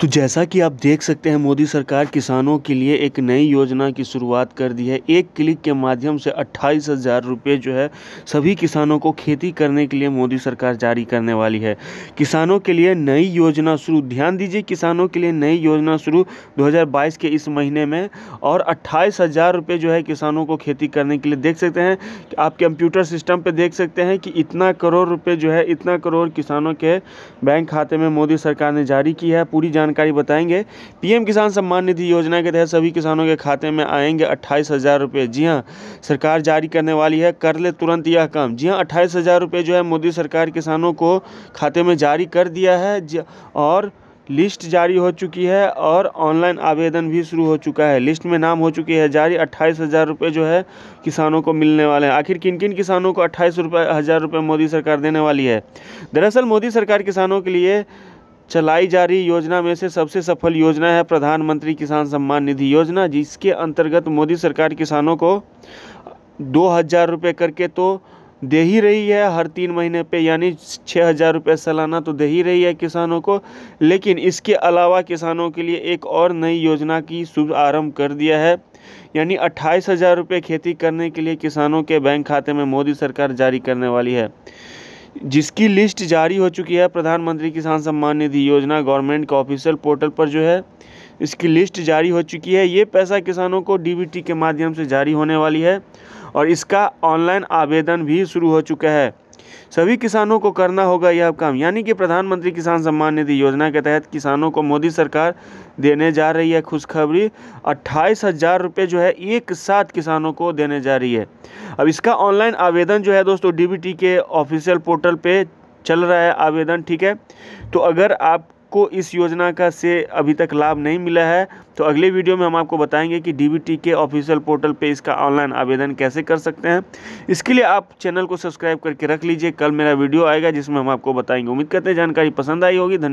तो जैसा कि आप देख सकते हैं मोदी सरकार किसानों के लिए एक नई योजना की शुरुआत कर दी है एक क्लिक के माध्यम से अट्ठाईस हज़ार रुपये जो है सभी किसानों को खेती करने के लिए मोदी सरकार जारी करने वाली है किसानों के लिए नई योजना शुरू ध्यान दीजिए किसानों के लिए नई योजना शुरू 2022 के इस महीने में और अट्ठाईस हज़ार रुपये जो है किसानों को खेती करने के लिए देख सकते हैं आप कंप्यूटर सिस्टम पर देख सकते हैं कि इतना करोड़ रुपये जो है इतना करोड़ किसानों के बैंक खाते में मोदी सरकार ने जारी की है पूरी जानकारी बताएंगे पीएम किसान सम्मान निधि योजना के तहत सभी किसानों के खाते में आएंगे अट्ठाईस हज़ार रुपये जी हाँ सरकार जारी करने वाली है कर ले तुरंत यह काम जी हाँ अट्ठाईस हज़ार रुपये जो है मोदी सरकार किसानों को खाते में जारी कर दिया है और लिस्ट जारी हो चुकी है और ऑनलाइन आवेदन भी शुरू हो चुका है लिस्ट में नाम हो चुकी है जारी अट्ठाईस हज़ार रुपये जो है किसानों को मिलने वाले हैं आखिर किन किन किसानों को अट्ठाईस रुपये हज़ार रुपये मोदी सरकार देने वाली है दरअसल मोदी सरकार किसानों के लिए चलाई जा रही योजना में से सबसे सफल योजना है प्रधानमंत्री किसान सम्मान निधि योजना जिसके अंतर्गत मोदी सरकार किसानों को दो हज़ार रुपये करके तो दे ही रही है हर तीन महीने पे यानी छः हज़ार रुपये सालाना तो दे ही रही है किसानों को लेकिन इसके अलावा किसानों के लिए एक और नई योजना की शुभ आरम्भ कर दिया है यानी अट्ठाईस हज़ार रुपये खेती करने के लिए किसानों के बैंक खाते में मोदी सरकार जारी करने वाली है जिसकी लिस्ट जारी हो चुकी है प्रधानमंत्री किसान सम्मान निधि योजना गवर्नमेंट का ऑफिशियल पोर्टल पर जो है इसकी लिस्ट जारी हो चुकी है ये पैसा किसानों को डीबीटी के माध्यम से जारी होने वाली है और इसका ऑनलाइन आवेदन भी शुरू हो चुका है सभी किसानों को करना होगा यह काम यानी कि प्रधानमंत्री किसान सम्मान निधि योजना के तहत किसानों को मोदी सरकार देने जा रही है खुशखबरी अट्ठाईस हज़ार रुपये जो है एक साथ किसानों को देने जा रही है अब इसका ऑनलाइन आवेदन जो है दोस्तों डी के ऑफिशियल पोर्टल पर चल रहा है आवेदन ठीक है तो अगर आप को इस योजना का से अभी तक लाभ नहीं मिला है तो अगले वीडियो में हम आपको बताएंगे कि टी के ऑफिशियल पोर्टल पे इसका ऑनलाइन आवेदन कैसे कर सकते हैं इसके लिए आप चैनल को सब्सक्राइब करके रख लीजिए कल मेरा वीडियो आएगा जिसमें हम आपको बताएंगे उम्मीद करते हैं जानकारी पसंद आई होगी धन्यवाद